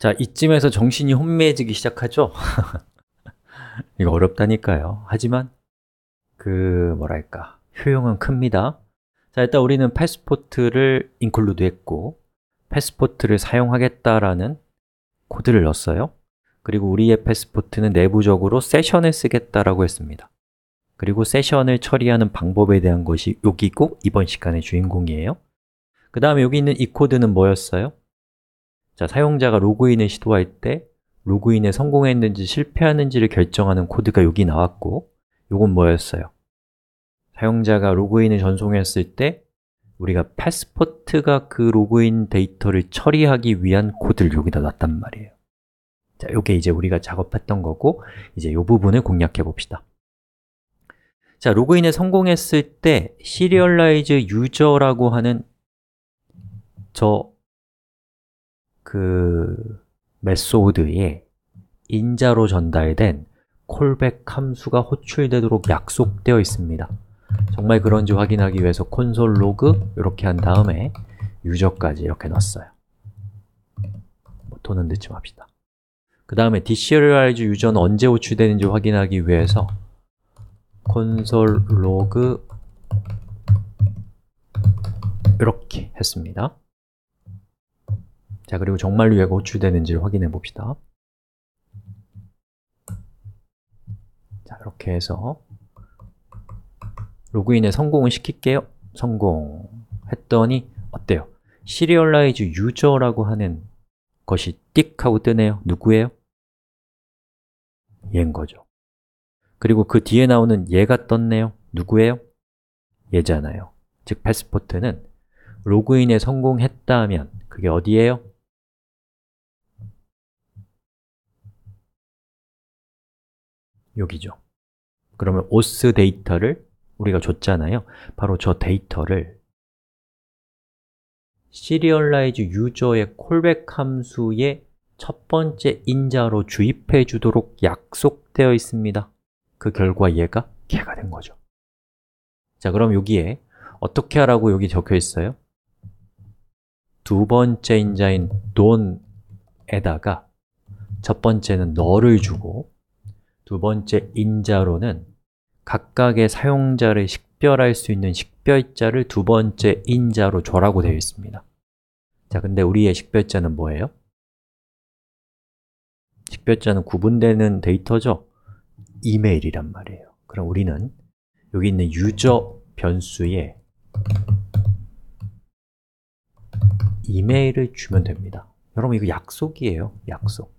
자, 이쯤에서 정신이 혼미해지기 시작하죠? 이거 어렵다니까요. 하지만 그 뭐랄까, 효용은 큽니다. 자, 일단 우리는 패스포트를 인클루드 했고 패스포트를 사용하겠다라는 코드를 넣었어요. 그리고 우리의 패스포트는 내부적으로 세션을 쓰겠다라고 했습니다. 그리고 세션을 처리하는 방법에 대한 것이 여기 고 이번 시간의 주인공이에요. 그 다음에 여기 있는 이 코드는 뭐였어요? 자, 사용자가 로그인을 시도할 때 로그인에 성공했는지 실패했는지를 결정하는 코드가 여기 나왔고 이건 뭐였어요? 사용자가 로그인을 전송했을 때 우리가 패스포트가 그 로그인 데이터를 처리하기 위한 코드를 여기다 놨단 말이에요 자, 이게 이제 우리가 작업했던 거고 이제 이 부분을 공략해 봅시다 자, 로그인에 성공했을 때 serialize user라고 하는 저그 메소드에 인자로 전달된 콜백 함수가 호출되도록 약속되어 있습니다 정말 그런지 확인하기 위해서 콘솔 로그 이렇게 한 다음에 유저까지 이렇게 넣었어요 뭐 돈은 넣지 맙시다 그 다음에 deserialize 유저는 언제 호출되는지 확인하기 위해서 콘솔 로그 이렇게 했습니다 자, 그리고 정말로 얘가 호출되는지를 확인해 봅시다. 자, 이렇게 해서 로그인에 성공을 시킬게요. 성공 했더니 어때요? 시리얼라이즈 유저라고 하는 것이 띡 하고 뜨네요. 누구예요? 얘인 거죠. 그리고 그 뒤에 나오는 얘가 떴네요. 누구예요? 얘잖아요. 즉, 패스포트는 로그인에 성공했다면 그게 어디예요? 여기죠 그러면 os 데이터를 우리가 줬잖아요 바로 저 데이터를 serialize 유저의 콜백 함수의 첫 번째 인자로 주입해 주도록 약속되어 있습니다 그 결과 얘가 개가 된 거죠 자, 그럼 여기에 어떻게 하라고 여기 적혀 있어요? 두 번째 인자인 don에다가 첫 번째는 너를 주고 두 번째 인자로는 각각의 사용자를 식별할 수 있는 식별자를 두 번째 인자로 줘라고 되어 있습니다 자, 근데 우리의 식별자는 뭐예요? 식별자는 구분되는 데이터죠? 이메일이란 말이에요 그럼 우리는 여기 있는 유저 변수에 이메일을 주면 됩니다 여러분 이거 약속이에요, 약속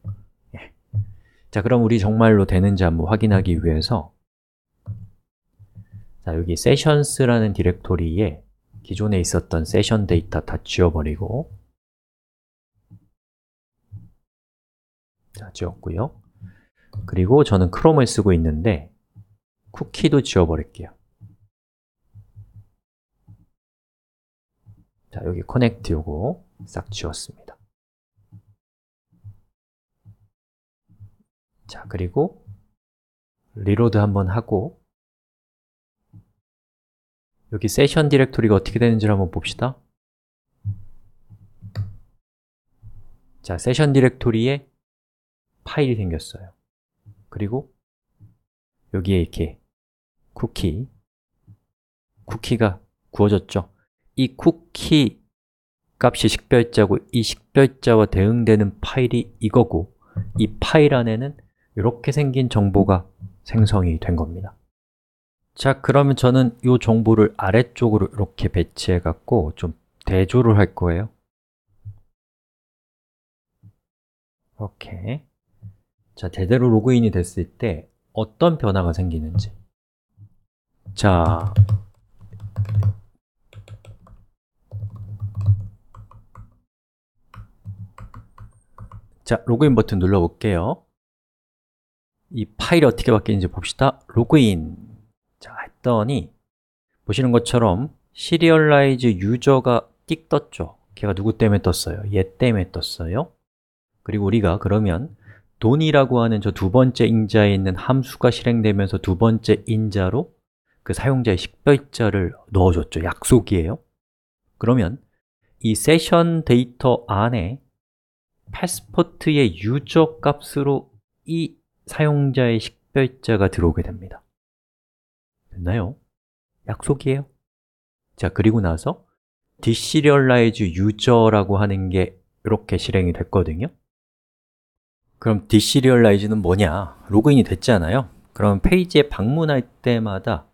자, 그럼 우리 정말로 되는지 한번 확인하기 위해서 자, 여기 sessions라는 디렉토리에 기존에 있었던 session 데이터 다 지워버리고 자, 지웠고요 그리고 저는 크롬을 쓰고 있는데 쿠키도 지워버릴게요 자, 여기 커넥트 요거 싹 지웠습니다 자, 그리고 리로드 한번 하고 여기 세션 디렉토리가 어떻게 되는지를 한번 봅시다 자, 세션 디렉토리에 파일이 생겼어요 그리고 여기에 이렇게 쿠키 쿠키가 구워졌죠 이 쿠키 값이 식별자고 이 식별자와 대응되는 파일이 이거고 이 파일 안에는 이렇게 생긴 정보가 생성이 된 겁니다 자 그러면 저는 이 정보를 아래쪽으로 이렇게 배치해 갖고 좀 대조를 할 거예요 이렇게 자제대로 로그인이 됐을 때 어떤 변화가 생기는지 자 자, 로그인 버튼 눌러볼게요 이 파일이 어떻게 바뀌는지 봅시다. 로그인. 자, 했더니 보시는 것처럼 시리얼라이즈 유저가 띡 떴죠. 걔가 누구 때문에 떴어요? 얘 때문에 떴어요. 그리고 우리가 그러면 돈이라고 하는 저 두 번째 인자에 있는 함수가 실행되면서 두 번째 인자로 그 사용자의 식별자를 넣어줬죠. 약속이에요. 그러면 이 세션 데이터 안에 패스포트의 유저 값으로 이 사용자의 식별자가 들어오게 됩니다. 됐나요? 약속이에요. 자, 그리고 나서 d e 리얼라이즈유저라고 하는 게 이렇게 실행이 됐거든요. 그럼 d e 리얼라이즈는 뭐냐? 로그인이 됐잖아요. 그럼 페이지에 방문할 때마다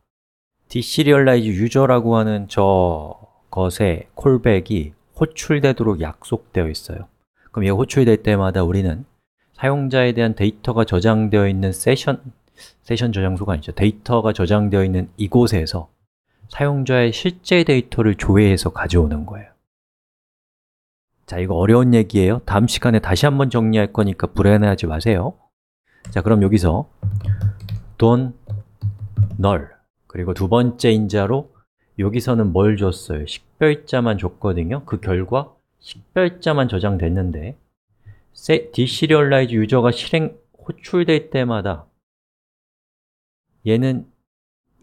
d e 리얼라이즈유저라고 하는 저 것의 콜백이 호출되도록 약속되어 있어요. 그럼 얘 호출될 때마다 우리는 사용자에 대한 데이터가 저장되어 있는 세션, 세션 저장소가 아니죠. 데이터가 저장되어 있는 이곳에서 사용자의 실제 데이터를 조회해서 가져오는 거예요. 자, 이거 어려운 얘기예요. 다음 시간에 다시 한번 정리할 거니까 불안해하지 마세요. 자, 그럼 여기서 don null 그리고 두 번째 인자로 여기서는 뭘 줬어요? 식별자만 줬거든요. 그 결과 식별자만 저장됐는데 d e 리얼라이즈 유저가 실행 호출될 때마다 얘는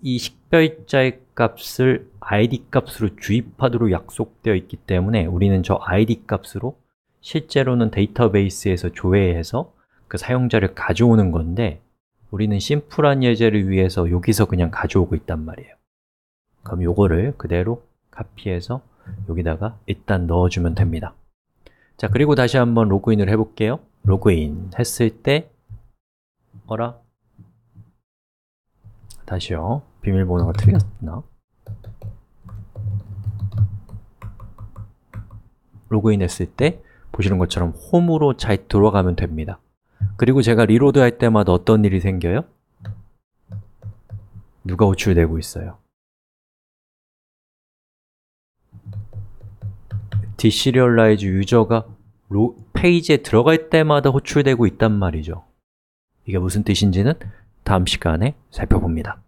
이 식별자의 값을 id 값으로 주입하도록 약속되어 있기 때문에 우리는 저 id 값으로 실제로는 데이터베이스에서 조회해서 그 사용자를 가져오는 건데 우리는 심플한 예제를 위해서 여기서 그냥 가져오고 있단 말이에요 그럼 요거를 그대로 카피해서 여기다가 일단 넣어주면 됩니다 자, 그리고 다시 한번 로그인을 해볼게요. 로그인 했을 때 어라? 다시요. 비밀번호가 틀렸나? 로그인했을 때 보시는 것처럼 홈으로 잘 들어가면 됩니다. 그리고 제가 리로드 할 때마다 어떤 일이 생겨요? 누가 호출되고 있어요? 디시리얼라이즈 유저가 로, 페이지에 들어갈 때마다 호출되고 있단 말이죠 이게 무슨 뜻인지는 다음 시간에 살펴봅니다